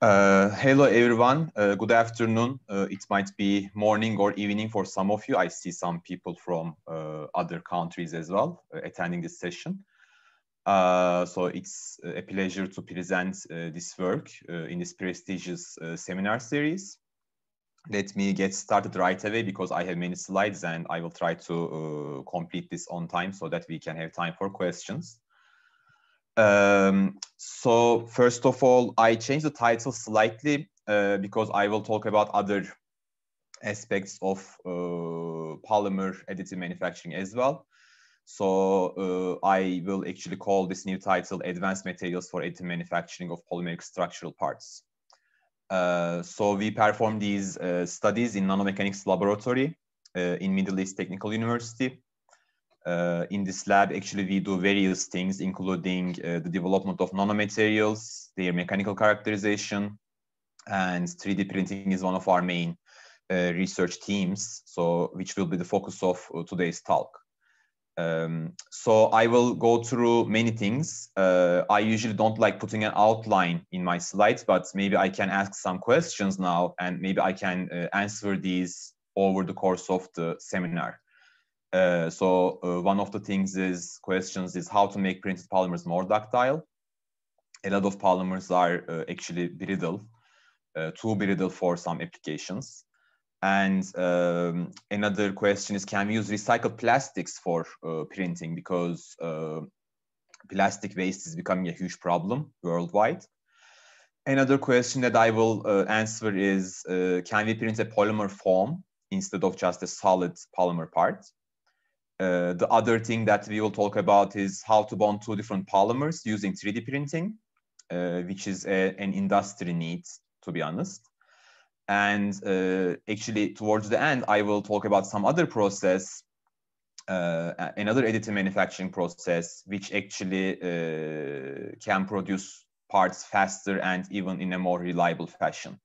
Uh, hello, everyone. Uh, good afternoon. Uh, it might be morning or evening for some of you. I see some people from uh, other countries as well uh, attending this session. Uh, so it's a pleasure to present this work in this prestigious seminar series. Let me get started right away because I have many slides and I will try to complete this on time so that we can have time for questions. Um, so first of all, I changed the title slightly uh, because I will talk about other aspects of uh, polymer additive manufacturing as well. So uh, I will actually call this new title Advanced Materials for Additive Manufacturing of Polymeric Structural Parts. Uh, so we perform these uh, studies in nanomechanics laboratory uh, in Middle East Technical University. Uh, in this lab, actually, we do various things, including uh, the development of nanomaterials, their mechanical characterization, and 3D printing is one of our main uh, research teams, so which will be the focus of uh, today's talk. Um, so I will go through many things. Uh, I usually don't like putting an outline in my slides, but maybe I can ask some questions now, and maybe I can uh, answer these over the course of the seminar. Uh, so uh, one of the things is questions is how to make printed polymers more ductile. A lot of polymers are uh, actually brittle, uh, too brittle for some applications. And um, another question is can we use recycled plastics for uh, printing because uh, plastic waste is becoming a huge problem worldwide. Another question that I will answer is can we print a polymer form instead of just a solid polymer part? Uh, the other thing that we will talk about is how to bond two different polymers using 3D printing, uh, which is a, an industry need, to be honest. And uh, actually, towards the end, I will talk about some other process, uh, another additive manufacturing process, which actually uh, can produce parts faster and even in a more reliable fashion.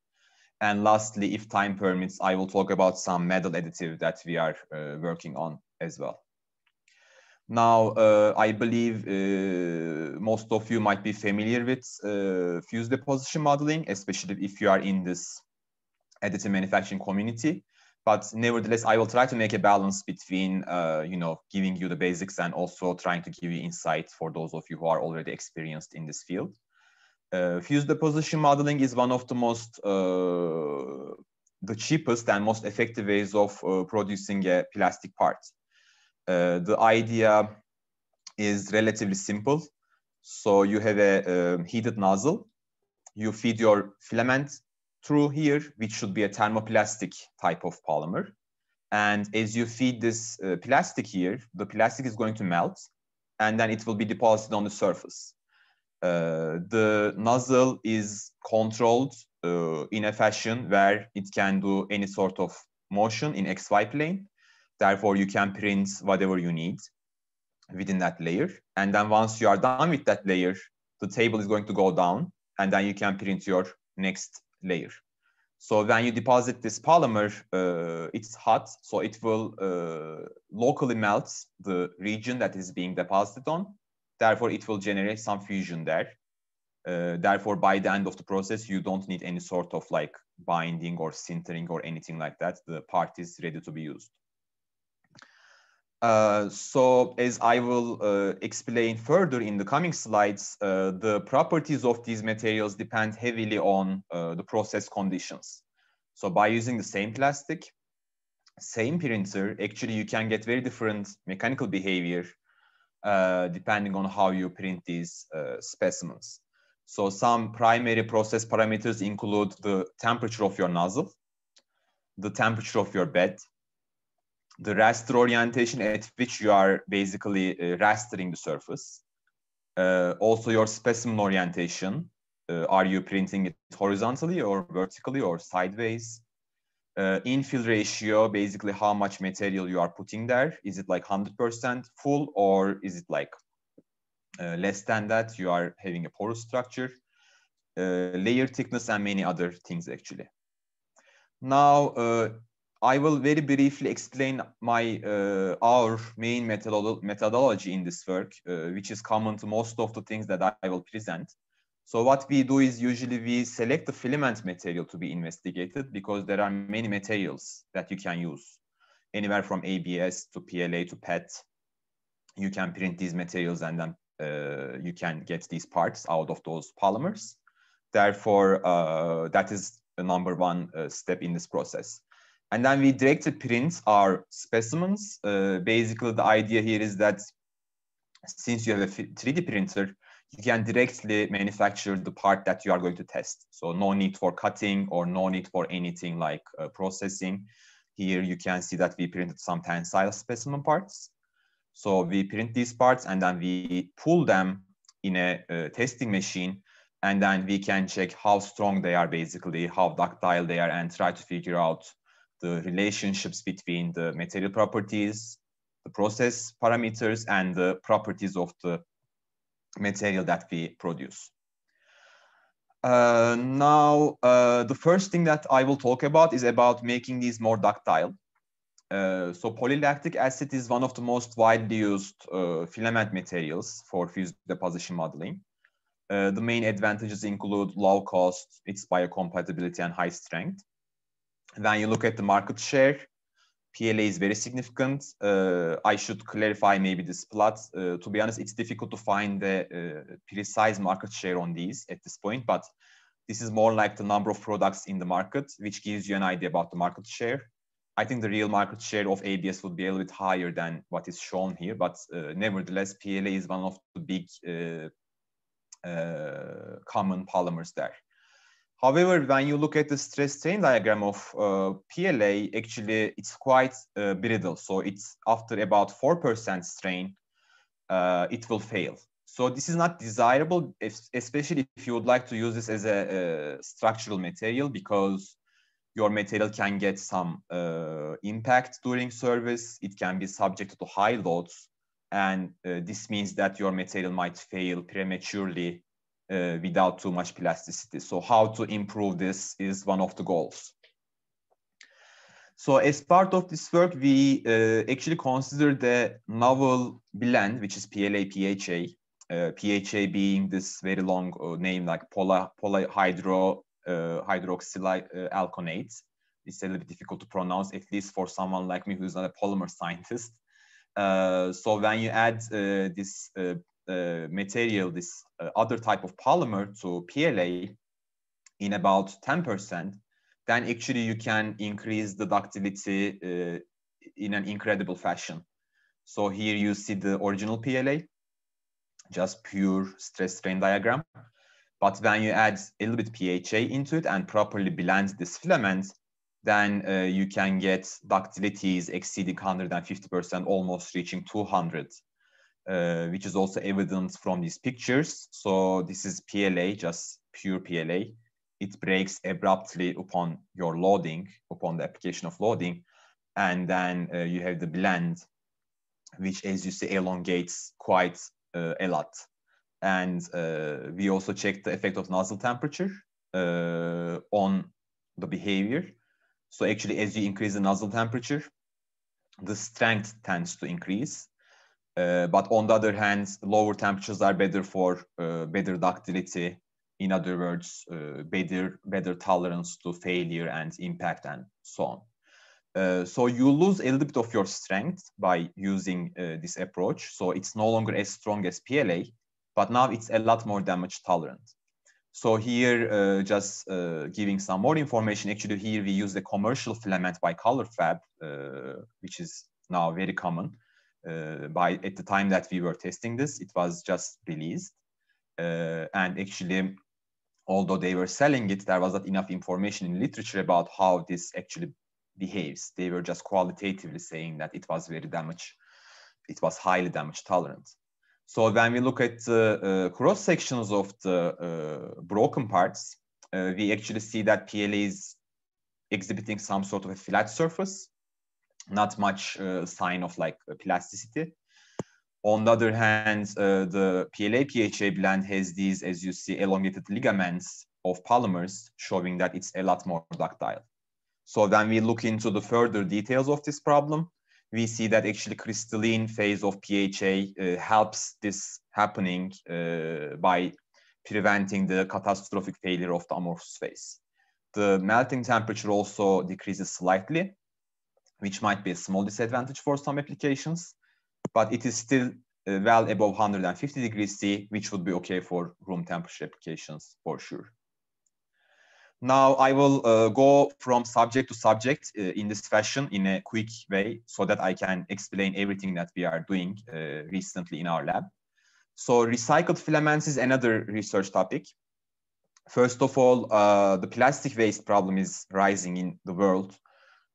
And lastly, if time permits, I will talk about some metal additive that we are working on as well. Now, uh, I believe uh, most of you might be familiar with uh, fuse deposition modeling, especially if you are in this additive manufacturing community. But nevertheless, I will try to make a balance between, uh, you know, giving you the basics and also trying to give you insight for those of you who are already experienced in this field. Uh, fuse deposition modeling is one of the most, uh, the cheapest and most effective ways of producing a plastic part. Uh, the idea is relatively simple. So you have a um, heated nozzle. You feed your filament through here, which should be a thermoplastic type of polymer. And as you feed this uh, plastic here, the plastic is going to melt and then it will be deposited on the surface. Uh, the nozzle is controlled uh, in a fashion where it can do any sort of motion in XY plane. Therefore, you can print whatever you need within that layer. And then once you are done with that layer, the table is going to go down and then you can print your next layer. So when you deposit this polymer, uh, it's hot, so it will uh, locally melt the region that is being deposited on. Therefore, it will generate some fusion there. Uh, therefore, by the end of the process, you don't need any sort of like binding or sintering or anything like that. The part is ready to be used. Uh, so as I will uh, explain further in the coming slides, uh, the properties of these materials depend heavily on uh, the process conditions. So by using the same plastic, same printer, actually you can get very different mechanical behavior uh, depending on how you print these specimens. So some primary process parameters include the temperature of your nozzle, the temperature of your bed, the raster orientation at which you are basically uh, rastering the surface. Uh, also your specimen orientation. Uh, are you printing it horizontally or vertically or sideways? Uh, infill ratio, basically how much material you are putting there. Is it like 100% full or is it like uh, less than that? You are having a porous structure, uh, layer thickness and many other things actually. Now, I will very briefly explain my uh, our main methodology in this work, uh, which is common to most of the things that I will present. So what we do is usually we select the filament material to be investigated because there are many materials that you can use, anywhere from ABS to PLA to PET. You can print these materials and then uh, you can get these parts out of those polymers. Therefore, uh, that is the number one uh, step in this process. And then we directly print our specimens. Uh, basically, the idea here is that since you have a 3D printer, you can directly manufacture the part that you are going to test. So no need for cutting or no need for anything like uh, processing. Here you can see that we printed some tensile specimen parts. So we print these parts and then we pull them in a uh, testing machine and then we can check how strong they are basically, how ductile they are and try to figure out the relationships between the material properties, the process parameters, and the properties of the material that we produce. Uh, now, uh, the first thing that I will talk about is about making these more ductile. Uh, so polylactic acid is one of the most widely used uh, filament materials for fused deposition modeling. Uh, the main advantages include low cost, its biocompatibility and high strength. Then you look at the market share. PLA is very significant. Uh, I should clarify maybe this plot. Uh, to be honest, it's difficult to find the uh, precise market share on these at this point, but this is more like the number of products in the market, which gives you an idea about the market share. I think the real market share of ABS would be a little bit higher than what is shown here, but uh, nevertheless, PLA is one of the big uh, uh, common polymers there. However, when you look at the stress strain diagram of uh, PLA, actually it's quite uh, brittle. So it's after about 4% strain, uh, it will fail. So this is not desirable, if, especially if you would like to use this as a, a structural material because your material can get some uh, impact during service. It can be subject to high loads. And uh, this means that your material might fail prematurely uh, without too much plasticity. So how to improve this is one of the goals. So as part of this work, we uh, actually consider the novel blend, which is PLA-PHA, uh, PHA being this very long uh, name like poly, polyhydro uh, uh It's a little bit difficult to pronounce, at least for someone like me who's not a polymer scientist. Uh, so when you add uh, this uh, material, this uh, other type of polymer to PLA in about 10%, then actually you can increase the ductility uh, in an incredible fashion. So here you see the original PLA, just pure stress strain diagram. But when you add a little bit PHA into it and properly blend this filament, then uh, you can get ductilities exceeding 150%, almost reaching 200 uh, which is also evident from these pictures. So this is PLA, just pure PLA. It breaks abruptly upon your loading, upon the application of loading. And then uh, you have the blend, which as you see elongates quite uh, a lot. And uh, we also checked the effect of nozzle temperature uh, on the behavior. So actually, as you increase the nozzle temperature, the strength tends to increase uh, but on the other hand, lower temperatures are better for uh, better ductility. In other words, uh, better better tolerance to failure and impact and so on. Uh, so you lose a little bit of your strength by using uh, this approach. So it's no longer as strong as PLA, but now it's a lot more damage tolerant. So here, just giving some more information, actually here we use the commercial filament by ColorFab, which is now very common uh, by at the time that we were testing this, it was just released. Uh, and actually, although they were selling it, there was not enough information in literature about how this actually behaves. They were just qualitatively saying that it was very damage, it was highly damage tolerant. So when we look at the uh, uh, cross sections of the uh, broken parts, uh, we actually see that PLA is exhibiting some sort of a flat surface not much uh, sign of like plasticity. On the other hand, uh, the PLA-PHA blend has these, as you see, elongated ligaments of polymers, showing that it's a lot more ductile. So then we look into the further details of this problem. We see that actually crystalline phase of PHA uh, helps this happening uh, by preventing the catastrophic failure of the amorphous phase. The melting temperature also decreases slightly which might be a small disadvantage for some applications, but it is still uh, well above 150 degrees C, which would be okay for room temperature applications for sure. Now I will uh, go from subject to subject uh, in this fashion in a quick way so that I can explain everything that we are doing uh, recently in our lab. So recycled filaments is another research topic. First of all, uh, the plastic waste problem is rising in the world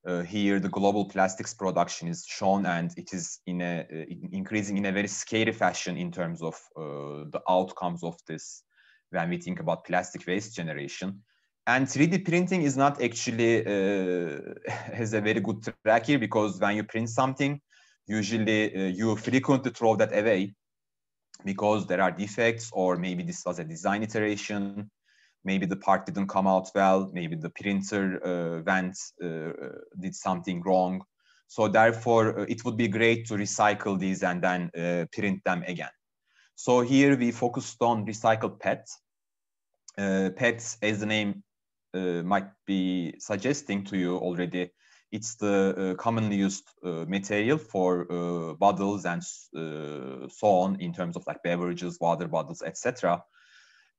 uh, here the global plastics production is shown and it is in a, uh, increasing in a very scary fashion in terms of uh, the outcomes of this when we think about plastic waste generation. And 3D printing is not actually uh, has a very good track here because when you print something, usually uh, you frequently throw that away because there are defects or maybe this was a design iteration maybe the part didn't come out well, maybe the printer uh, went, uh, uh, did something wrong. So therefore, uh, it would be great to recycle these and then uh, print them again. So here we focused on recycled PETs. Uh, PETs, as the name might be suggesting to you already, it's the commonly used material for bottles and so on in terms of like beverages, water bottles, etc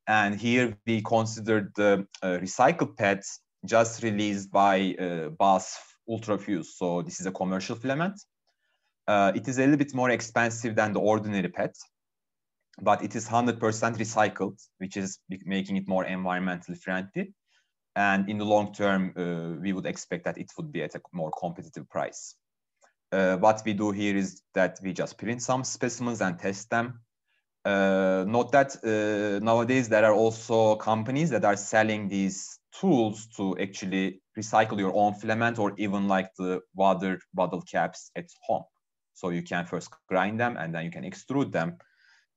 and here we considered the uh, recycled PETs just released by uh, BASF Ultrafuse. So this is a commercial filament. Uh, it is a little bit more expensive than the ordinary PET, but it is 100% recycled, which is making it more environmentally friendly. And in the long term, uh, we would expect that it would be at a more competitive price. Uh, what we do here is that we just print some specimens and test them. Uh, note that uh, nowadays there are also companies that are selling these tools to actually recycle your own filament or even like the water bottle caps at home. So you can first grind them and then you can extrude them,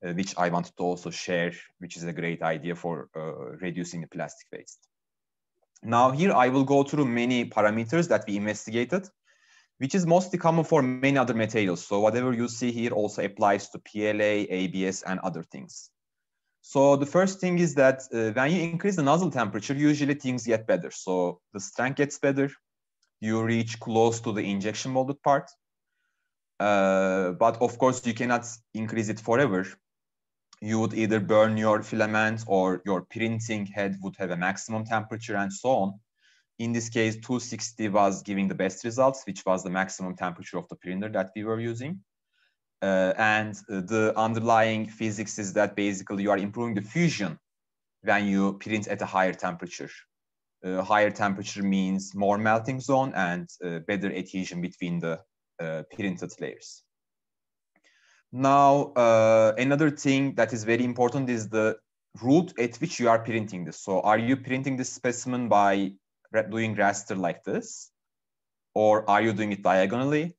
uh, which I wanted to also share, which is a great idea for uh, reducing the plastic waste. Now here I will go through many parameters that we investigated which is mostly common for many other materials. So whatever you see here also applies to PLA, ABS, and other things. So the first thing is that uh, when you increase the nozzle temperature, usually things get better. So the strength gets better. You reach close to the injection molded part. Uh, but of course, you cannot increase it forever. You would either burn your filament or your printing head would have a maximum temperature and so on. In this case, 260 was giving the best results, which was the maximum temperature of the printer that we were using. Uh, and the underlying physics is that basically you are improving the fusion when you print at a higher temperature. Uh, higher temperature means more melting zone and uh, better adhesion between the uh, printed layers. Now, uh, another thing that is very important is the route at which you are printing this. So are you printing this specimen by doing raster like this? Or are you doing it diagonally?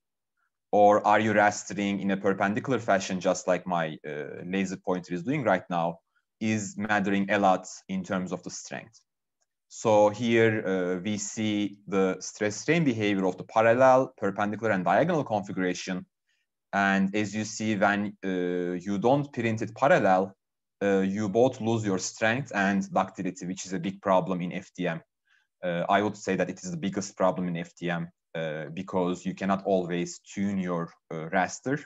Or are you rastering in a perpendicular fashion, just like my uh, laser pointer is doing right now, is mattering a lot in terms of the strength. So here uh, we see the stress strain behavior of the parallel, perpendicular, and diagonal configuration. And as you see, when uh, you don't print it parallel, uh, you both lose your strength and ductility, which is a big problem in FDM. Uh, I would say that it is the biggest problem in FTM uh, because you cannot always tune your uh, raster.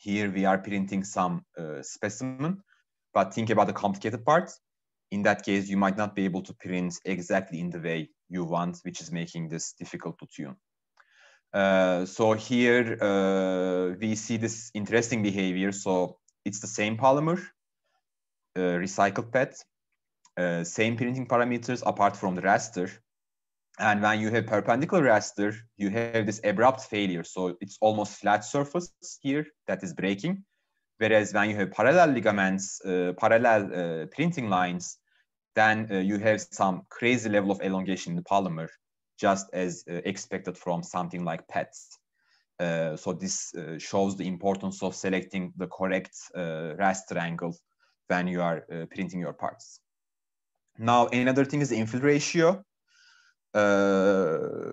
Here we are printing some specimen, but think about the complicated parts. In that case, you might not be able to print exactly in the way you want, which is making this difficult to tune. Uh, so here uh, we see this interesting behavior. So it's the same polymer, uh, recycled PET, uh, same printing parameters apart from the raster. And when you have perpendicular raster, you have this abrupt failure. So it's almost flat surface here that is breaking. Whereas when you have parallel ligaments, uh, parallel uh, printing lines, then uh, you have some crazy level of elongation in the polymer, just as uh, expected from something like PETs. so this shows the importance of selecting the correct raster angle when you are printing your parts. Now, another thing is infill ratio. Uh,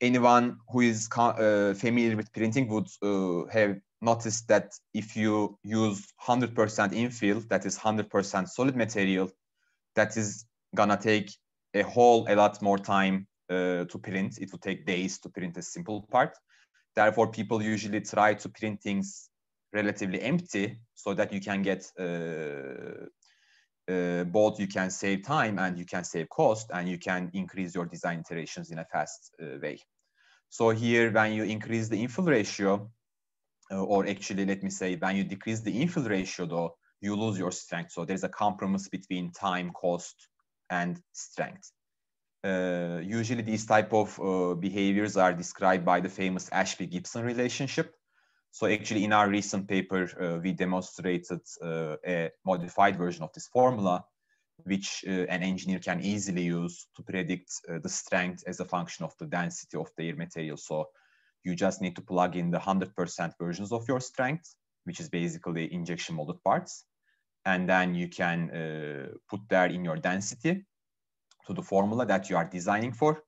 anyone who is uh, familiar with printing would uh, have noticed that if you use 100% infill, that is 100% solid material, that is gonna take a whole a lot more time uh, to print. It would take days to print a simple part. Therefore, people usually try to print things relatively empty so that you can get uh, uh, both you can save time and you can save cost and you can increase your design iterations in a fast uh, way. So here, when you increase the infill ratio, uh, or actually, let me say, when you decrease the infill ratio, though, you lose your strength. So there's a compromise between time, cost, and strength. Uh, usually, these type of uh, behaviors are described by the famous Ashby-Gibson relationship, so actually in our recent paper, uh, we demonstrated uh, a modified version of this formula, which uh, an engineer can easily use to predict uh, the strength as a function of the density of the material. So you just need to plug in the 100% versions of your strength, which is basically injection molded parts. And then you can uh, put that in your density to the formula that you are designing for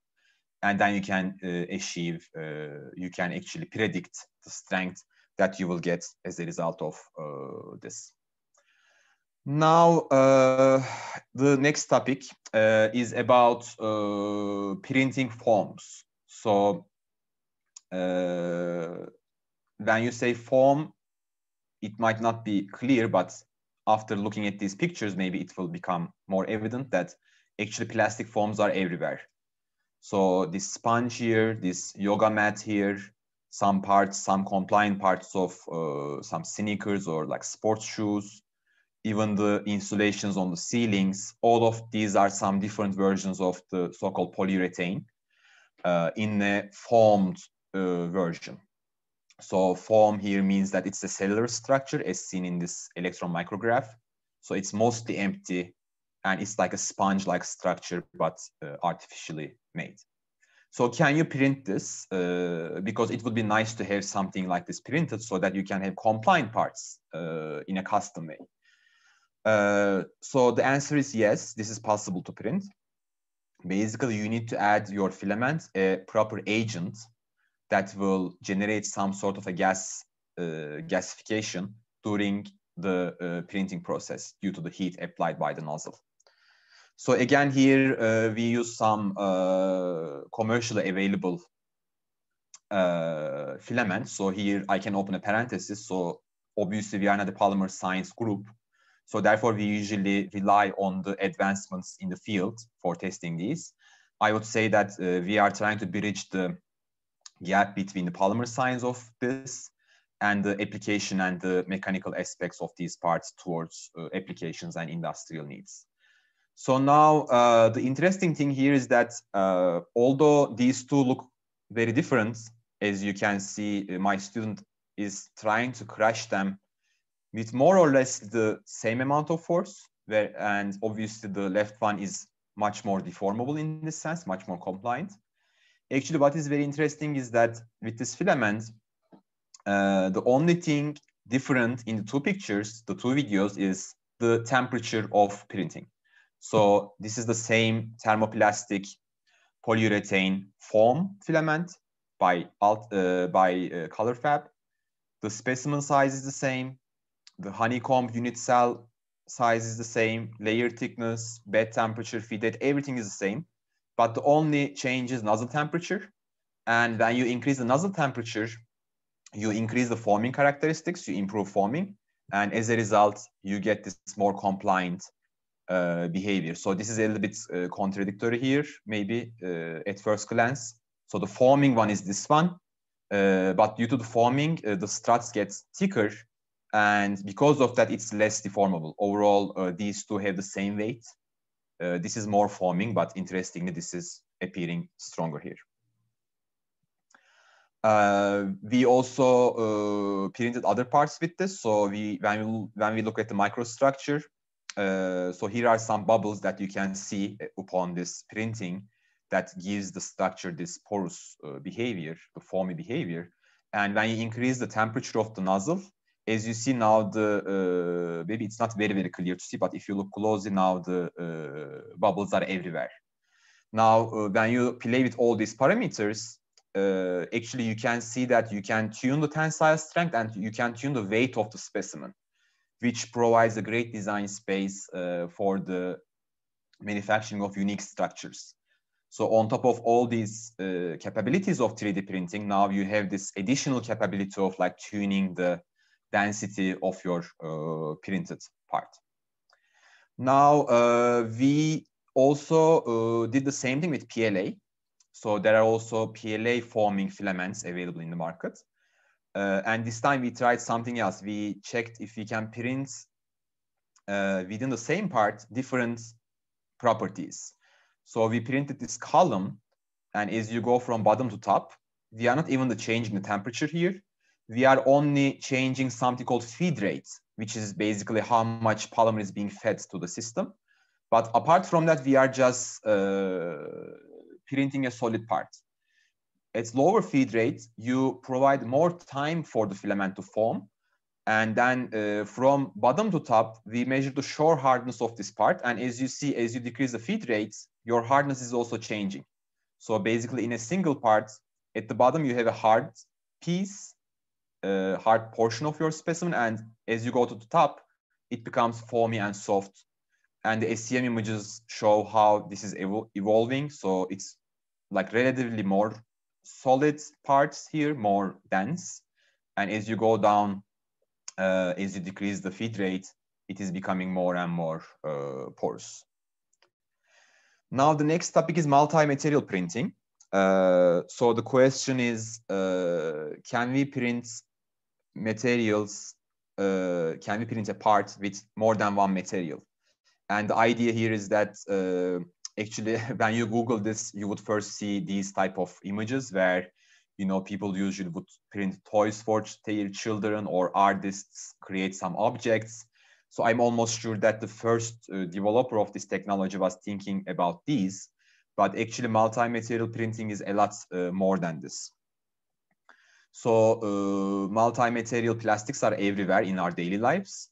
and then you can uh, achieve, uh, you can actually predict the strength that you will get as a result of uh, this. Now, uh, the next topic uh, is about uh, printing forms. So, uh, when you say form, it might not be clear, but after looking at these pictures, maybe it will become more evident that actually plastic forms are everywhere. So this sponge here, this yoga mat here, some parts, some compliant parts of uh, some sneakers or like sports shoes, even the insulations on the ceilings, all of these are some different versions of the so-called polyurethane uh, in a formed uh, version. So form here means that it's a cellular structure as seen in this electron micrograph. So it's mostly empty and it's like a sponge-like structure, but uh, artificially made. So can you print this? Uh, because it would be nice to have something like this printed so that you can have compliant parts uh, in a custom way. Uh, so the answer is yes, this is possible to print. Basically, you need to add your filament a proper agent that will generate some sort of a gas uh, gasification during the uh, printing process due to the heat applied by the nozzle. So again, here uh, we use some uh, commercially available uh, filaments. So here I can open a parenthesis. So obviously we are not a polymer science group. So therefore we usually rely on the advancements in the field for testing these. I would say that uh, we are trying to bridge the gap between the polymer science of this and the application and the mechanical aspects of these parts towards uh, applications and industrial needs. So now uh, the interesting thing here is that uh, although these two look very different, as you can see, uh, my student is trying to crush them with more or less the same amount of force. Where, and obviously the left one is much more deformable in this sense, much more compliant. Actually, what is very interesting is that with this filament, uh, the only thing different in the two pictures, the two videos, is the temperature of printing. So this is the same thermoplastic polyurethane foam filament by, alt, uh, by uh, The specimen size is the same. The honeycomb unit cell size is the same. Layer thickness, bed temperature, feed date, everything is the same. But the only change is nozzle temperature. And when you increase the nozzle temperature, you increase the foaming characteristics, you improve foaming. And as a result, you get this more compliant uh, behavior. So this is a little bit uh, contradictory here, maybe uh, at first glance. So the forming one is this one, uh, but due to the forming, uh, the struts gets thicker. And because of that, it's less deformable. Overall, these two have the same weight. this is more forming, but interestingly, this is appearing stronger here. Uh, we also uh, printed other parts with this. So we, when we, when we look at the microstructure, uh, so here are some bubbles that you can see uh, upon this printing that gives the structure this porous uh, behavior, the foamy behavior. And when you increase the temperature of the nozzle, as you see now, the uh, maybe it's not very, very clear to see, but if you look closely now, the uh, bubbles are everywhere. Now, when you play with all these parameters, actually you can see that you can tune the tensile strength and you can tune the weight of the specimen which provides a great design space uh, for the manufacturing of unique structures. So on top of all these uh, capabilities of 3D printing, now you have this additional capability of like tuning the density of your uh, printed part. Now uh, we also uh, did the same thing with PLA. So there are also PLA forming filaments available in the market. Uh, and this time we tried something else. We checked if we can print uh, within the same part different properties. So we printed this column. And as you go from bottom to top, we are not even changing the temperature here. We are only changing something called feed rate, which is basically how much polymer is being fed to the system. But apart from that, we are just uh, printing a solid part at lower feed rate, you provide more time for the filament to form. And then uh, from bottom to top, we measure the shore hardness of this part. And as you see, as you decrease the feed rates, your hardness is also changing. So basically in a single part, at the bottom, you have a hard piece, a uh, hard portion of your specimen. And as you go to the top, it becomes foamy and soft. And the SCM images show how this is evol evolving. So it's like relatively more solid parts here more dense. And as you go down, uh, as you decrease the feed rate, it is becoming more and more uh, porous. Now the next topic is multi-material printing. Uh, so the question is, uh, can we print materials, uh, can we print a part with more than one material? And the idea here is that uh, actually when you google this you would first see these type of images where you know people usually would print toys for their children or artists create some objects so i'm almost sure that the first uh, developer of this technology was thinking about these but actually multi-material printing is a lot uh, more than this so uh, multi-material plastics are everywhere in our daily lives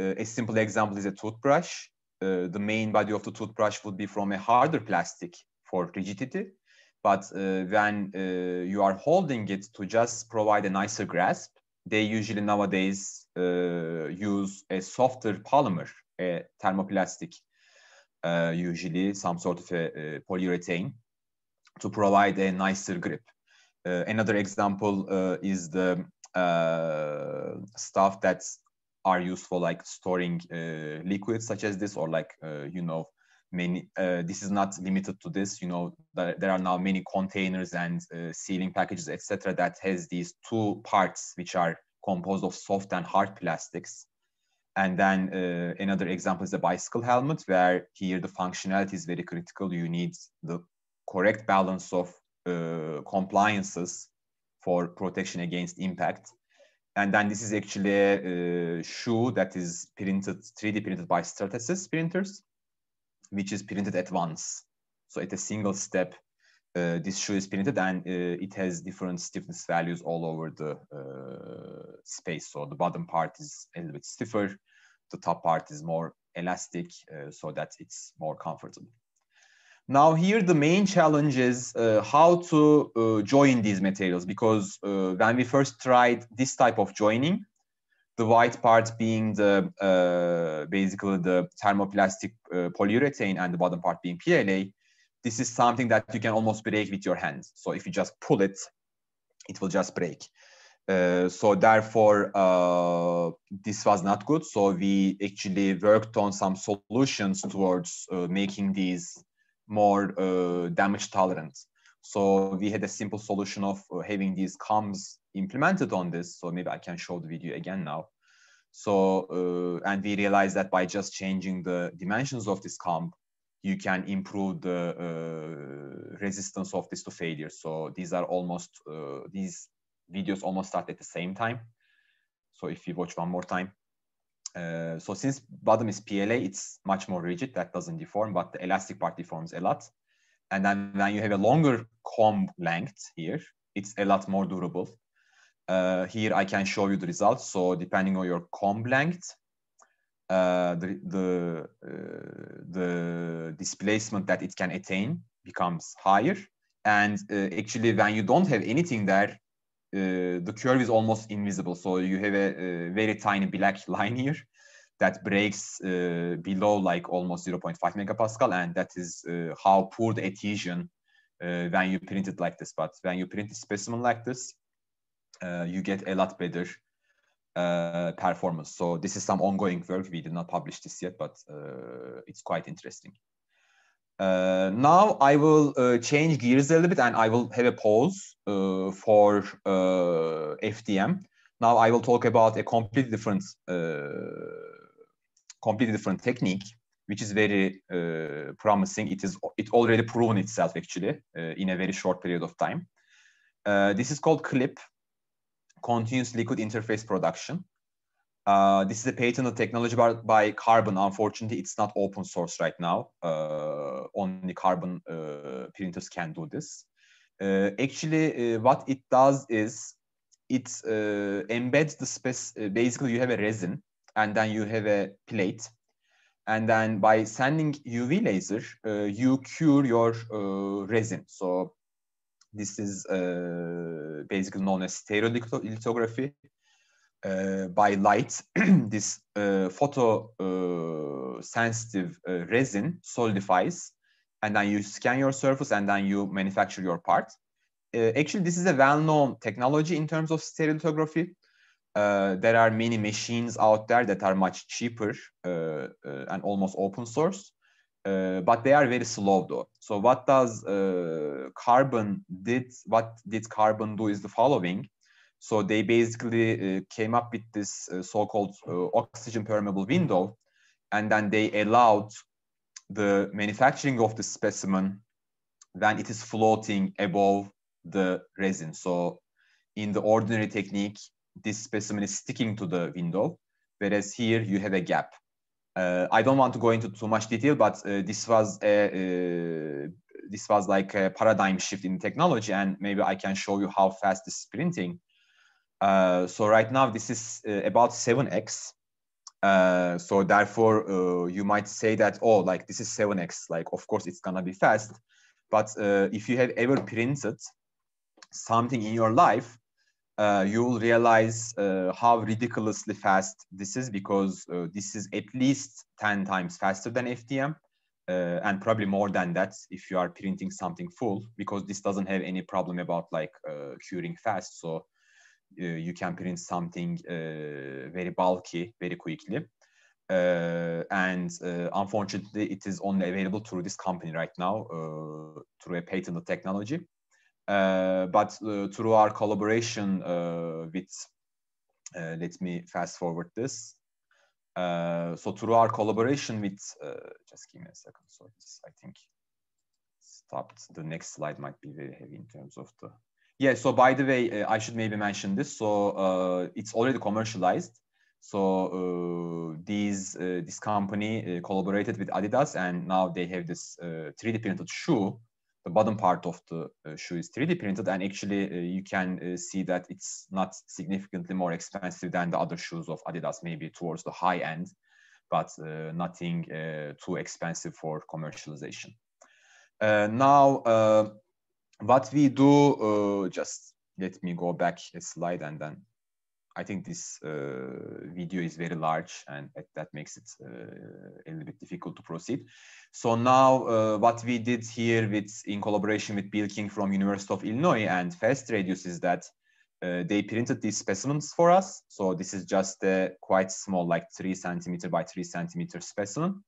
uh, a simple example is a toothbrush uh, the main body of the toothbrush would be from a harder plastic for rigidity. But uh, when uh, you are holding it to just provide a nicer grasp, they usually nowadays uh, use a softer polymer, a thermoplastic, uh, usually some sort of a, a, polyurethane to provide a nicer grip. another example is the stuff that's are used for like storing uh, liquids such as this or like uh, you know many uh, this is not limited to this you know there are now many containers and uh, sealing packages etc that has these two parts which are composed of soft and hard plastics and then uh, another example is the bicycle helmet where here the functionality is very critical you need the correct balance of uh, compliances for protection against impact and then this is actually a, uh, shoe that is printed, 3D printed by Stratasys printers, which is printed at once. So at a single step, uh, this shoe is printed and uh, it has different stiffness values all over the uh, space. So the bottom part is a little bit stiffer, the top part is more elastic uh, so that it's more comfortable. Now here the main challenge is uh, how to uh, join these materials because uh, when we first tried this type of joining, the white part being the uh, basically the thermoplastic uh, polyurethane and the bottom part being PLA, this is something that you can almost break with your hands. So if you just pull it, it will just break. Uh, so therefore, this was not good. So we actually worked on some solutions towards making these more uh, damage tolerant. So we had a simple solution of uh, having these comes implemented on this. So maybe I can show the video again now. So, uh, and we realized that by just changing the dimensions of this comp, you can improve the uh, resistance of this to failure. So these are almost, uh, these videos almost start at the same time. So if you watch one more time, uh, so since bottom is PLA, it's much more rigid. That doesn't deform, but the elastic part deforms a lot. And then when you have a longer comb length here, it's a lot more durable. Uh, here I can show you the results. So depending on your comb length, uh, the the, uh, the displacement that it can attain becomes higher. And uh, actually, when you don't have anything there, uh, the curve is almost invisible. So you have a, a very tiny black line here that breaks uh, below like almost 0.5 megapascal. And that is uh, how poor the adhesion when you print it like this. But when you print a specimen like this, you get a lot better performance. So this is some ongoing work. We did not publish this yet, but it's quite interesting. Uh, now I will uh, change gears a little bit and I will have a pause uh, for uh, FDM. Now I will talk about a completely different, uh, completely different technique, which is very uh, promising. It is it already proven itself actually in a very short period of time. this is called CLIP, continuous liquid interface production. Uh, this is a patented technology by, by, Carbon. Unfortunately, it's not open source right now. Uh, only Carbon uh, printers can do this. Uh, actually, uh, what it does is it uh, embeds the space. basically, you have a resin and then you have a plate. And then by sending UV laser, you cure your resin. So this is basically known as stereolithography. Uh, by light, this uh, photo uh, sensitive resin solidifies and then you scan your surface and then you manufacture your part. Uh, actually, this is a well-known technology in terms of stereolithography. Uh, there are many machines out there that are much cheaper uh, and almost open source, but they are very slow though. So what does carbon did, what did carbon do is the following. So they basically uh, came up with this uh, so-called uh, oxygen permeable window, and then they allowed the manufacturing of the specimen when it is floating above the resin. So in the ordinary technique, this specimen is sticking to the window, whereas here you have a gap. Uh, I don't want to go into too much detail, but uh, this was a, uh, this was like a paradigm shift in technology, and maybe I can show you how fast this is printing. Uh, so right now this is uh, about 7x. Uh, so therefore uh, you might say that, oh, like this is 7x, like of course it's gonna be fast. But uh, if you have ever printed something in your life, uh, you'll realize how ridiculously fast this is because this is at least 10 times faster than FDM. Uh, and probably more than that if you are printing something full because this doesn't have any problem about like uh, curing fast so you can print something very bulky, very quickly. and unfortunately, it is only available through this company right now, through a patented technology. but through our collaboration with, let me fast forward this. Uh, so through our collaboration with, uh, just give me a second, so this, I think stopped. The next slide might be very heavy in terms of the yeah, so by the way, uh, I should maybe mention this. So uh, it's already commercialized. So uh, these uh, this company uh, collaborated with Adidas, and now they have this 3D uh, printed shoe. The bottom part of the shoe is 3D printed, and actually you can see that it's not significantly more expensive than the other shoes of Adidas, maybe towards the high end, but nothing too expensive for commercialization. now what we do, uh, just let me go back a slide and then I think this uh, video is very large and that, that makes it uh, a little bit difficult to proceed. So now uh, what we did here with in collaboration with Bill King from University of Illinois and Fast Radius is that uh, they printed these specimens for us. So this is just a quite small, like three centimeter by three centimeter specimen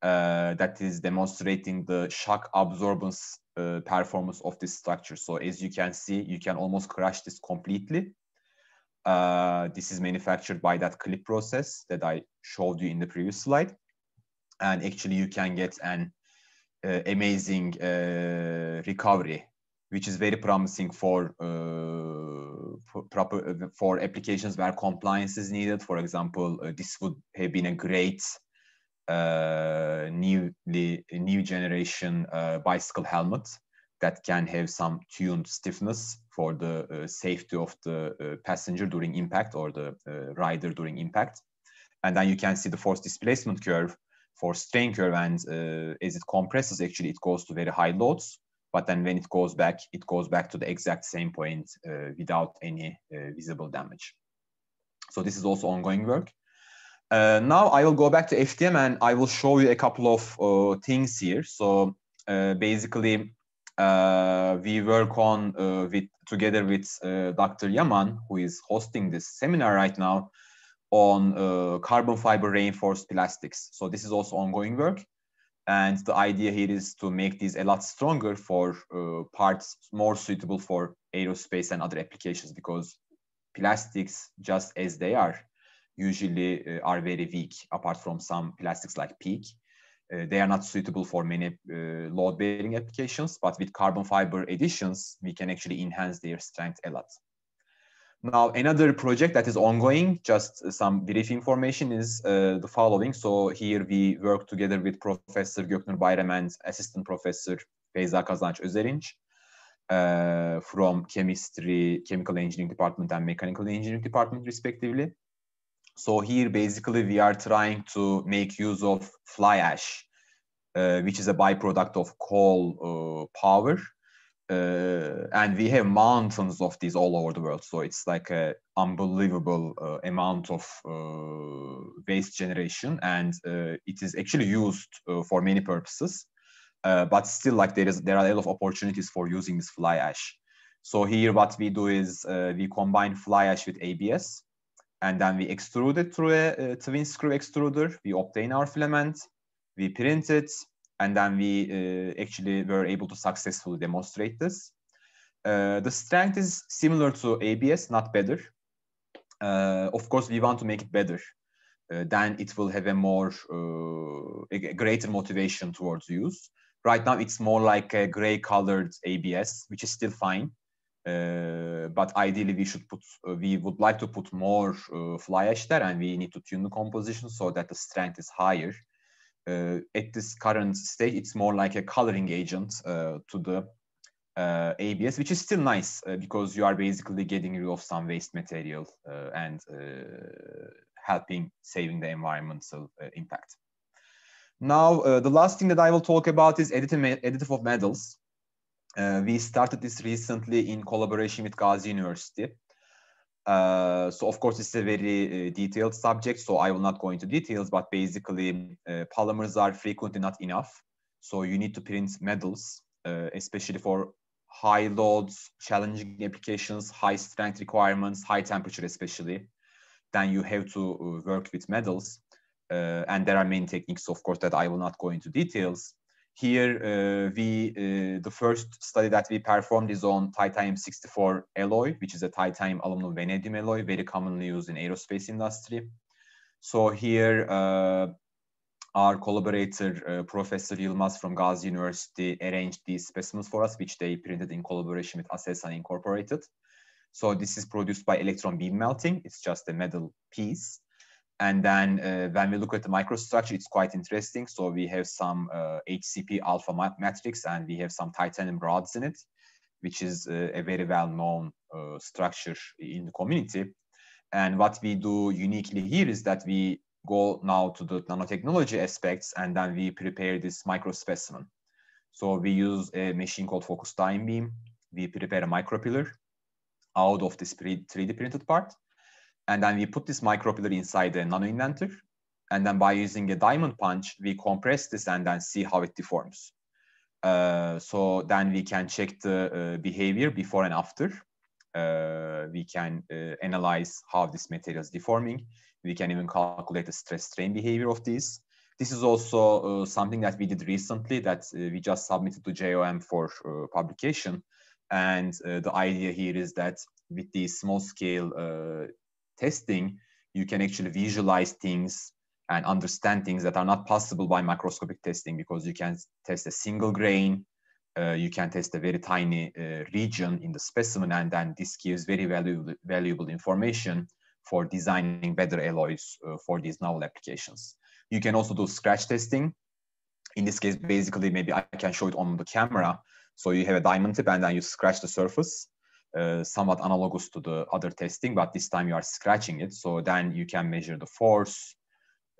uh, that is demonstrating the shock absorbance uh, performance of this structure. So as you can see, you can almost crush this completely. Uh, this is manufactured by that clip process that I showed you in the previous slide. And actually you can get an uh, amazing uh, recovery, which is very promising for, uh, proper, for applications where compliance is needed. For example, this would have been a great uh, newly new generation uh, bicycle helmet that can have some tuned stiffness for the uh, safety of the passenger during impact or the rider during impact. And then you can see the force displacement curve for strain curve and uh, as it compresses actually it goes to very high loads but then when it goes back it goes back to the exact same point uh, without any uh, visible damage so this is also ongoing work uh, now I will go back to FDM and I will show you a couple of uh, things here. So uh, basically, uh, we work on uh, with together with uh, Dr. Yaman, who is hosting this seminar right now on carbon fiber reinforced plastics. So this is also ongoing work. And the idea here is to make these a lot stronger for parts more suitable for aerospace and other applications because plastics just as they are usually uh, are very weak, apart from some plastics like PEEK. Uh, they are not suitable for many uh, load-bearing applications, but with carbon fiber additions, we can actually enhance their strength a lot. Now, another project that is ongoing, just some brief information is uh, the following. So here we work together with Professor Göknur Bayram and Assistant Professor Beyza Kazanç Özerinç uh, from Chemistry, Chemical Engineering Department and Mechanical Engineering Department respectively. So here, basically, we are trying to make use of fly ash, uh, which is a byproduct of coal uh, power. Uh, and we have mountains of these all over the world. So it's like an unbelievable uh, amount of uh, waste generation. And uh, it is actually used for many purposes. but still, like there is, there are a lot of opportunities for using this fly ash. So here, what we do is we combine fly ash with ABS and then we extrude it through a, a twin screw extruder. We obtain our filament, we print it, and then we uh, actually were able to successfully demonstrate this. Uh, the strength is similar to ABS, not better. Uh, of course, we want to make it better. Uh, then it will have a more, uh, a greater motivation towards use. Right now, it's more like a gray colored ABS, which is still fine. Uh, but ideally we should put uh, we would like to put more uh, fly ash there and we need to tune the composition so that the strength is higher uh, at this current stage it's more like a coloring agent uh, to the abs which is still nice because you are basically getting rid of some waste material and helping saving the environmental impact now the last thing that i will talk about is additive, additive of metals uh, we started this recently in collaboration with Gazi University. Uh, so of course, it's a very uh, detailed subject, so I will not go into details, but basically uh, polymers are frequently not enough. So you need to print metals, uh, especially for high loads, challenging applications, high strength requirements, high temperature especially. Then you have to work with metals. and there are many techniques, of course, that I will not go into details here, uh, we uh, the first study that we performed is on titanium-64 alloy, which is a titanium aluminum vanadium alloy, very commonly used in aerospace industry. So here, uh, our collaborator, uh, Professor Yilmaz from Gazi University, arranged these specimens for us, which they printed in collaboration with Aselsan Incorporated. So this is produced by electron beam melting. It's just a metal piece. And then uh, when we look at the microstructure, it's quite interesting. So we have some uh, HCP alpha matrix and we have some titanium rods in it, which is uh, a very well-known uh, structure in the community. And what we do uniquely here is that we go now to the nanotechnology aspects and then we prepare this microspecimen. So we use a machine called focused time beam. We prepare a micropillar out of this 3D printed part and then we put this micropillar inside the nano-indenter. And then by using a diamond punch, we compress this and then see how it deforms. Uh, so then we can check the uh, behavior before and after. Uh, we can uh, analyze how this material is deforming. We can even calculate the stress strain behavior of these. This is also uh, something that we did recently that uh, we just submitted to JOM for publication. And the idea here is that with these small scale testing, you can actually visualize things and understand things that are not possible by microscopic testing because you can test a single grain, uh, you can test a very tiny uh, region in the specimen, and then this gives very valuable, valuable information for designing better alloys uh, for these novel applications. You can also do scratch testing. In this case, basically, maybe I can show it on the camera. So you have a diamond tip and then you scratch the surface somewhat analogous to the other testing, but this time you are scratching it. So then you can measure the force,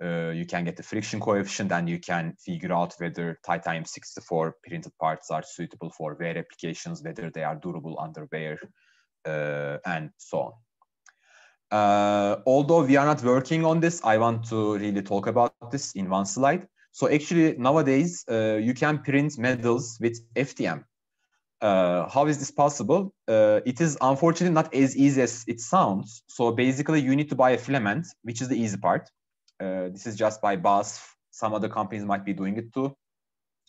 uh, you can get the friction coefficient, and you can figure out whether titanium 64 printed parts are suitable for wear applications, whether they are durable under wear, uh, and so on. Uh, although we are not working on this, I want to really talk about this in one slide. So actually nowadays, uh, you can print medals with FDM uh, how is this possible? Uh, it is unfortunately not as easy as it sounds. So basically, you need to buy a filament, which is the easy part. Uh, this is just by BASF. Some other companies might be doing it too.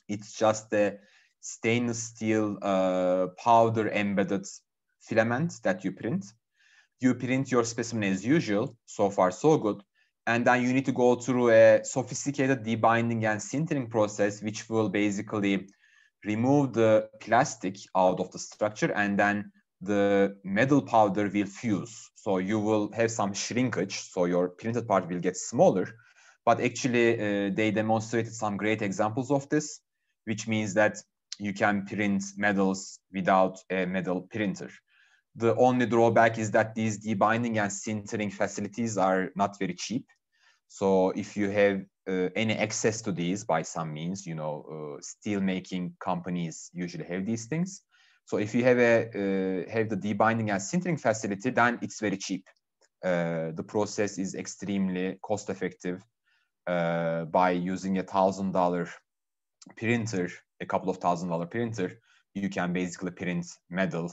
It's just a stainless steel uh, powder embedded filament that you print. You print your specimen as usual. So far, so good. And then you need to go through a sophisticated debinding and sintering process, which will basically remove the plastic out of the structure and then the metal powder will fuse. So you will have some shrinkage. So your printed part will get smaller. But actually, uh, they demonstrated some great examples of this, which means that you can print metals without a metal printer. The only drawback is that these debinding and sintering facilities are not very cheap. So if you have uh, any access to these by some means, you know, uh, steel making companies usually have these things. So if you have a uh, have the debinding and sintering facility, then it's very cheap. Uh, the process is extremely cost effective uh, by using a thousand dollar printer, a couple of thousand dollar printer. You can basically print metal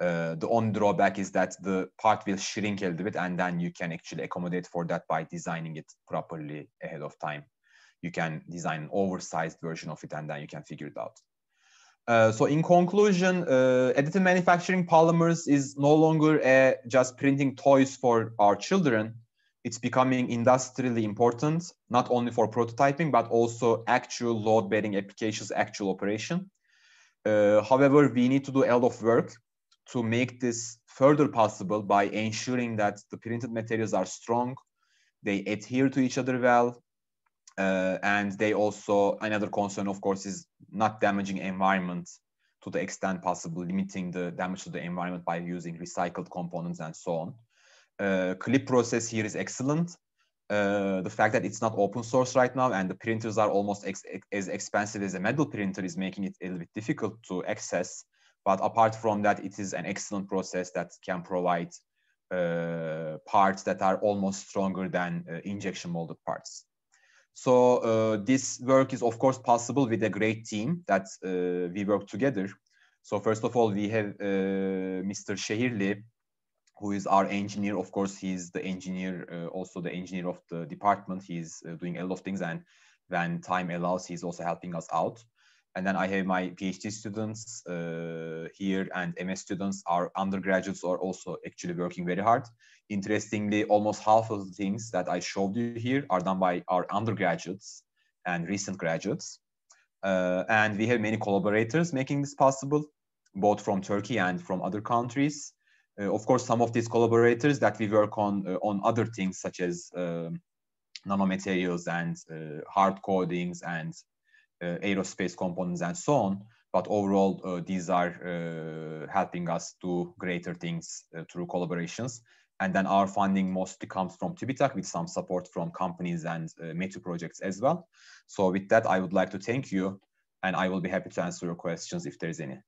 uh, the only drawback is that the part will shrink a little bit and then you can actually accommodate for that by designing it properly ahead of time. You can design an oversized version of it and then you can figure it out. Uh, so in conclusion, uh, additive manufacturing polymers is no longer just printing toys for our children. It's becoming industrially important, not only for prototyping, but also actual load bearing applications, actual operation. Uh, however, we need to do a lot of work to make this further possible by ensuring that the printed materials are strong, they adhere to each other well, uh, and they also, another concern, of course, is not damaging environment to the extent possible, limiting the damage to the environment by using recycled components and so on. Uh, clip process here is excellent. Uh, the fact that it's not open source right now and the printers are almost ex ex as expensive as a metal printer is making it a little bit difficult to access. But apart from that, it is an excellent process that can provide uh, parts that are almost stronger than uh, injection molded parts. So uh, this work is of course possible with a great team that uh, we work together. So first of all, we have uh, Mr. Şehirli, who is our engineer. Of course, he's the engineer, uh, also the engineer of the department. He's doing a lot of things and when time allows, he's also helping us out. And then I have my PhD students uh, here and MS students, our undergraduates are also actually working very hard. Interestingly, almost half of the things that I showed you here are done by our undergraduates and recent graduates. Uh, and we have many collaborators making this possible, both from Turkey and from other countries. Uh, of course, some of these collaborators that we work on uh, on other things such as um, nanomaterials and uh, hard codings and uh, aerospace components and so on. But overall, uh, these are uh, helping us do greater things through collaborations. And then our funding mostly comes from TÜBİTAK with some support from companies and uh, METU projects as well. So with that, I would like to thank you and I will be happy to answer your questions if there's any.